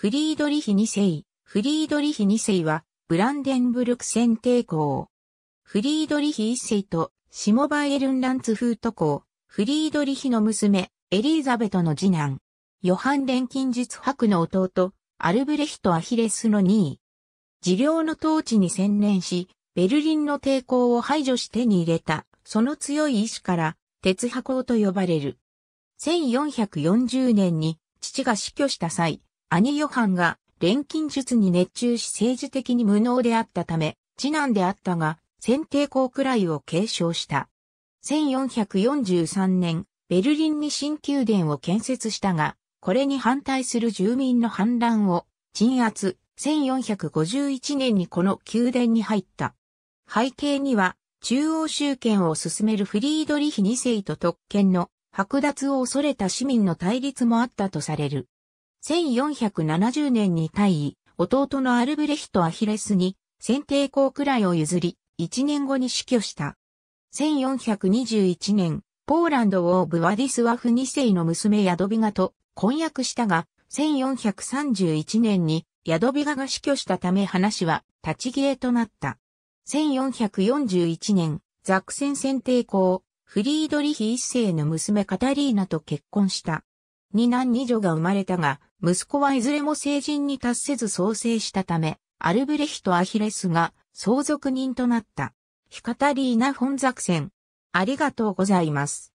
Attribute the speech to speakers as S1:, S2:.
S1: フリードリヒ2世。フリードリヒ2世は、ブランデンブルク戦帝公。フリードリヒ1世と、シモバイエルンランツフート公。フリードリヒの娘、エリーザベトの次男。ヨハンレン連近日伯の弟、アルブレヒト・アヒレスの2位。治療の統治に専念し、ベルリンの抵抗を排除し手に入れた、その強い意志から、鉄破校と呼ばれる。1440年に父が死去した際、兄ヨハンが錬金術に熱中し政治的に無能であったため、次男であったが、先帝公くらいを継承した。1443年、ベルリンに新宮殿を建設したが、これに反対する住民の反乱を鎮圧、1451年にこの宮殿に入った。背景には、中央集権を進めるフリードリヒ2世と特権の剥奪を恐れた市民の対立もあったとされる。1470年に退位、弟のアルブレヒト・アヒレスに選定校くらいを譲り、1年後に死去した。1421年、ポーランド王ブワディスワフ2世の娘ヤドビガと婚約したが、1431年にヤドビガが死去したため話は立ち消えとなった。1441年、ザクセン選定校、フリードリヒ1世の娘カタリーナと結婚した。二男二女が生まれたが、息子はいずれも成人に達せず創生したため、アルブレヒト・アヒレスが相続人となった。ヒカタリーナ本作戦。ありがとうございます。